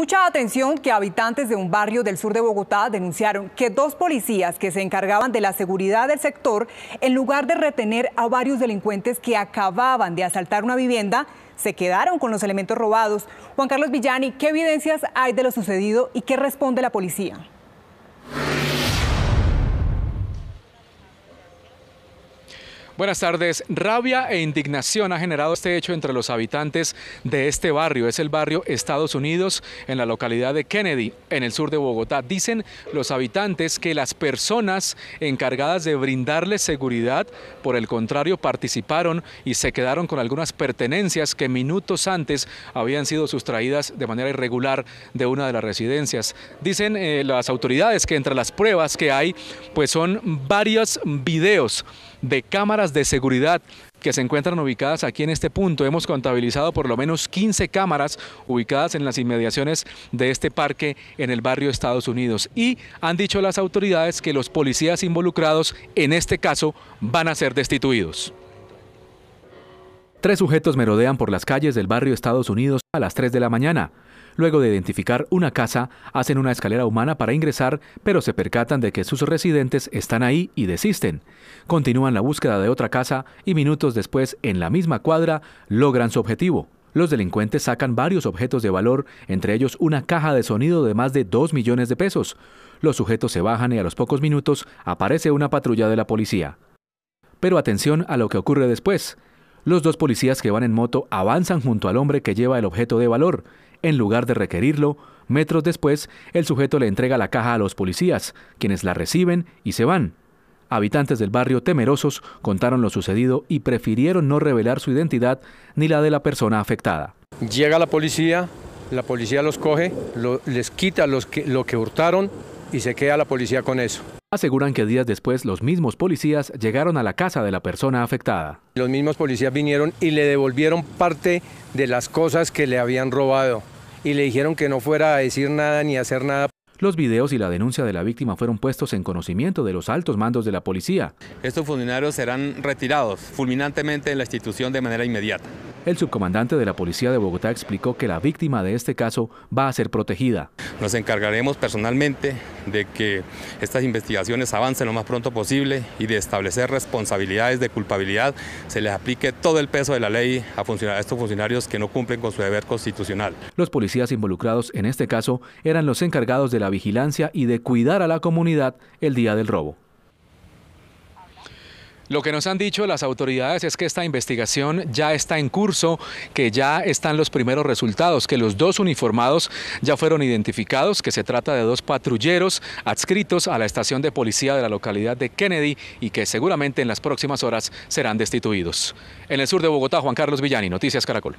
mucha atención que habitantes de un barrio del sur de Bogotá denunciaron que dos policías que se encargaban de la seguridad del sector, en lugar de retener a varios delincuentes que acababan de asaltar una vivienda, se quedaron con los elementos robados. Juan Carlos Villani, ¿qué evidencias hay de lo sucedido y qué responde la policía? Buenas tardes. Rabia e indignación ha generado este hecho entre los habitantes de este barrio. Es el barrio Estados Unidos en la localidad de Kennedy, en el sur de Bogotá. Dicen los habitantes que las personas encargadas de brindarles seguridad, por el contrario, participaron y se quedaron con algunas pertenencias que minutos antes habían sido sustraídas de manera irregular de una de las residencias. Dicen eh, las autoridades que entre las pruebas que hay, pues son varios videos de cámaras de seguridad que se encuentran ubicadas aquí en este punto. Hemos contabilizado por lo menos 15 cámaras ubicadas en las inmediaciones de este parque en el barrio Estados Unidos. Y han dicho las autoridades que los policías involucrados en este caso van a ser destituidos. Tres sujetos merodean por las calles del barrio Estados Unidos a las 3 de la mañana. Luego de identificar una casa, hacen una escalera humana para ingresar, pero se percatan de que sus residentes están ahí y desisten. Continúan la búsqueda de otra casa y minutos después, en la misma cuadra, logran su objetivo. Los delincuentes sacan varios objetos de valor, entre ellos una caja de sonido de más de 2 millones de pesos. Los sujetos se bajan y a los pocos minutos aparece una patrulla de la policía. Pero atención a lo que ocurre después. Los dos policías que van en moto avanzan junto al hombre que lleva el objeto de valor. En lugar de requerirlo, metros después, el sujeto le entrega la caja a los policías, quienes la reciben y se van. Habitantes del barrio temerosos contaron lo sucedido y prefirieron no revelar su identidad ni la de la persona afectada. Llega la policía, la policía los coge, les quita los lo que hurtaron y se queda la policía con eso. Aseguran que días después los mismos policías llegaron a la casa de la persona afectada. Los mismos policías vinieron y le devolvieron parte de las cosas que le habían robado y le dijeron que no fuera a decir nada ni a hacer nada. Los videos y la denuncia de la víctima fueron puestos en conocimiento de los altos mandos de la policía. Estos funcionarios serán retirados fulminantemente en la institución de manera inmediata. El subcomandante de la Policía de Bogotá explicó que la víctima de este caso va a ser protegida. Nos encargaremos personalmente de que estas investigaciones avancen lo más pronto posible y de establecer responsabilidades de culpabilidad se les aplique todo el peso de la ley a, estos funcionarios que no cumplen con su deber constitucional. Los policías involucrados en este caso eran los encargados de la vigilancia y de cuidar a la comunidad el día del robo. Lo que nos han dicho las autoridades es que esta investigación ya está en curso, que ya están los primeros resultados, que los dos uniformados ya fueron identificados, que se trata de dos patrulleros adscritos a la estación de policía de la localidad de Kennedy y que seguramente en las próximas horas serán destituidos. En el sur de Bogotá, Juan Carlos Villani, Noticias Caracol.